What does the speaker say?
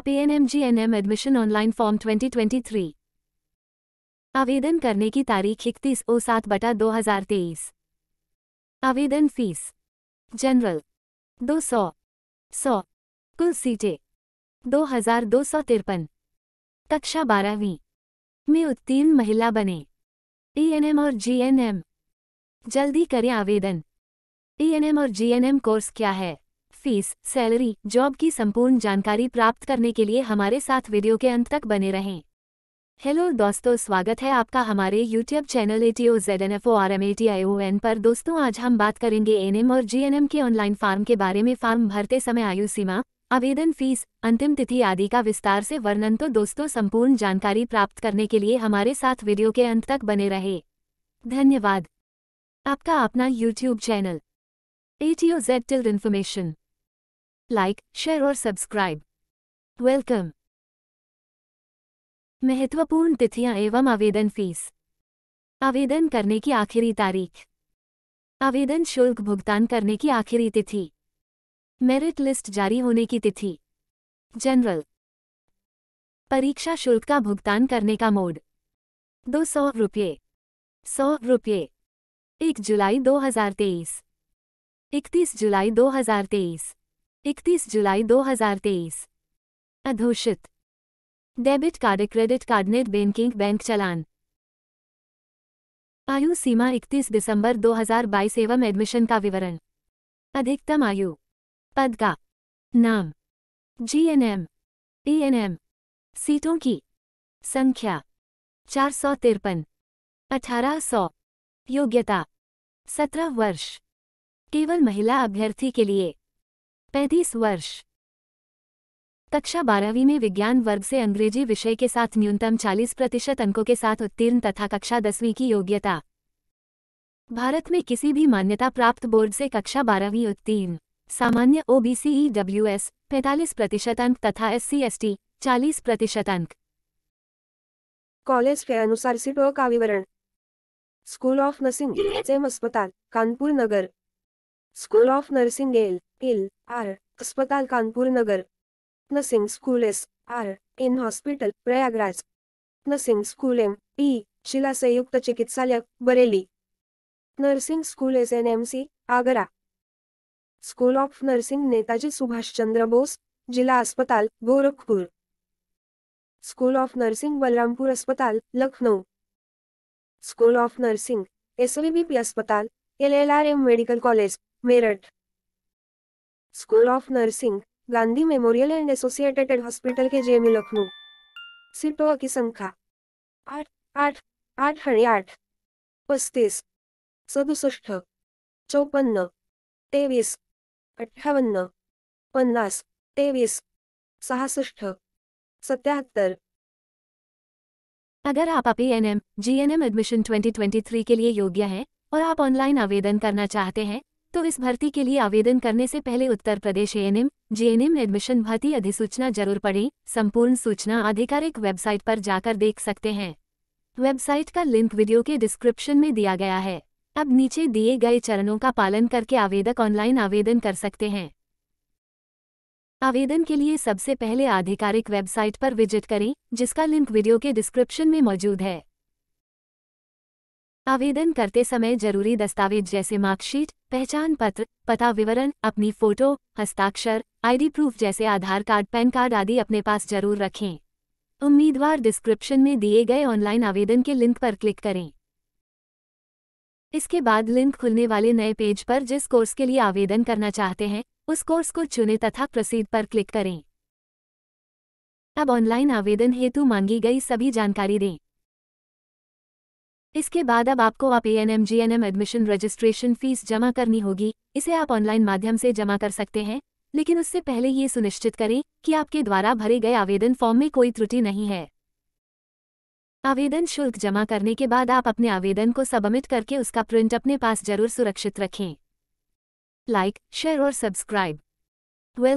आप A N M G N M admission online form 2023 आवेदन करने की तारीख इकतीस ओ सात बटा दो हजार तेईस आवेदन फीस जनरल दो सौ सौ कुल सीटें दो हजार दो सौ तिरपन कक्षा बारहवीं में उत्तीर्ण महिला बने ई एन एम और जीएनएम जल्दी करें आवेदन ई एन एम और जीएनएम कोर्स क्या है फीस सैलरी जॉब की संपूर्ण जानकारी प्राप्त करने के लिए हमारे साथ वीडियो के अंत तक बने रहें हेलो दोस्तों स्वागत है आपका हमारे YouTube channel A T O Z N F O R M A T I O N पर दोस्तों आज हम बात करेंगे एम और जीएनएम के ऑनलाइन फार्म के बारे में फार्म भरते समय आयु सीमा आवेदन फीस अंतिम तिथि आदि का विस्तार से वर्णन तो दोस्तों संपूर्ण जानकारी प्राप्त करने के लिए हमारे साथ वीडियो के अंत तक बने रहे धन्यवाद आपका अपना YouTube channel A T O Z tilde information like share और सब्सक्राइब वेलकम महत्वपूर्ण तिथियां एवं आवेदन फीस आवेदन करने की आखिरी तारीख आवेदन शुल्क भुगतान करने की आखिरी तिथि मेरिट लिस्ट जारी होने की तिथि जनरल परीक्षा शुल्क का भुगतान करने का मोड दो सौ रुपये सौ रुपये एक जुलाई 2023 इकतीस जुलाई 2023 इकतीस जुलाई 2023 अधोषित debit card credit card net banking bank चलान आयु सीमा 31 दिसंबर 2022 एवं एडमिशन का विवरण अधिकतम आयु पद का नाम G N M E N M सीटों की संख्या चार सौ तिरपन अठारह सौ योग्यता सत्रह वर्ष केवल महिला अभ्यर्थी के लिए पैंतीस वर्ष कक्षा बारहवीं में विज्ञान वर्ग से अंग्रेजी विषय के साथ न्यूनतम 40 प्रतिशत अंकों के साथ उत्तीर्ण तथा कक्षा दसवीं की योग्यता भारत में किसी भी मान्यता प्राप्त बोर्ड से कक्षा बारहवीं उत्तीर्ण सामान्य O B C E W S पैंतालीस प्रतिशत अंक तथा एस सी एस टी चालीस प्रतिशत अंक कॉलेज के अनुसार सीटों का विवरण स्कूल ऑफ नर्सिंग सेम अस्पताल Kanpur Nagar school of nursing L L R अस्पताल Kanpur Nagar nursing school S R N hospital Prayagraj nursing school M E शिला संयुक्त चिकित्सालय Bareilly nursing school S N M C Agra school of nursing Netaji Subhashchandra Bose जिला अस्पताल Gorakhpur school of nursing Balrampur अस्पताल Lucknow school of nursing SVBP अस्पताल L L R M medical college Meerut school of nursing Gandhi memorial and associated hospital के JMU Lucknow सीटों की संख्या आठ आठ आठ आणि आठ पस्तीस सदुस चौपन्न तेवीस अठावन पन्नास तेवीस सहासठ सत्याहत्तर अगर आप अपी N M G N M admission twenty twenty three के लिए योग्य हैं और आप ऑनलाइन आवेदन करना चाहते हैं तो इस भर्ती के लिए आवेदन करने से पहले Uttar Pradesh ANM JNM admission भर्ती अधिसूचना जरूर पढ़ें संपूर्ण सूचना आधिकारिक वेबसाइट पर जाकर देख सकते हैं वेबसाइट का लिंक वीडियो के डिस्क्रिप्शन में दिया गया है अब नीचे दिए गए चरणों का पालन करके आवेदक ऑनलाइन आवेदन कर सकते हैं आवेदन के लिए सबसे पहले आधिकारिक वेबसाइट पर विजिट करें जिसका लिंक वीडियो के डिस्क्रिप्शन में मौजूद है आवेदन करते समय जरूरी दस्तावेज जैसे मार्कशीट पहचान पत्र पता विवरण अपनी फोटो हस्ताक्षर आईडी प्रूफ जैसे आधार कार्ड पैन कार्ड आदि अपने पास जरूर रखें उम्मीदवार डिस्क्रिप्शन में दिए गए ऑनलाइन आवेदन के लिंक पर क्लिक करें इसके बाद लिंक खुलने वाले नए पेज पर जिस कोर्स के लिए आवेदन करना चाहते हैं उस कोर्स को चुने तथा प्रसीद पर क्लिक करें अब ऑनलाइन आवेदन हेतु मांगी गई सभी जानकारी दें इसके बाद अब आपको आप A N M G N M admission registration fees जमा करनी होगी इसे आप ऑनलाइन माध्यम से जमा कर सकते हैं लेकिन उससे पहले ये सुनिश्चित करें कि आपके द्वारा भरे गए आवेदन फॉर्म में कोई त्रुटि नहीं है आवेदन शुल्क जमा करने के बाद आप अपने आवेदन को सबमिट करके उसका प्रिंट अपने पास जरूर सुरक्षित रखें लाइक शेयर और सब्सक्राइब वेल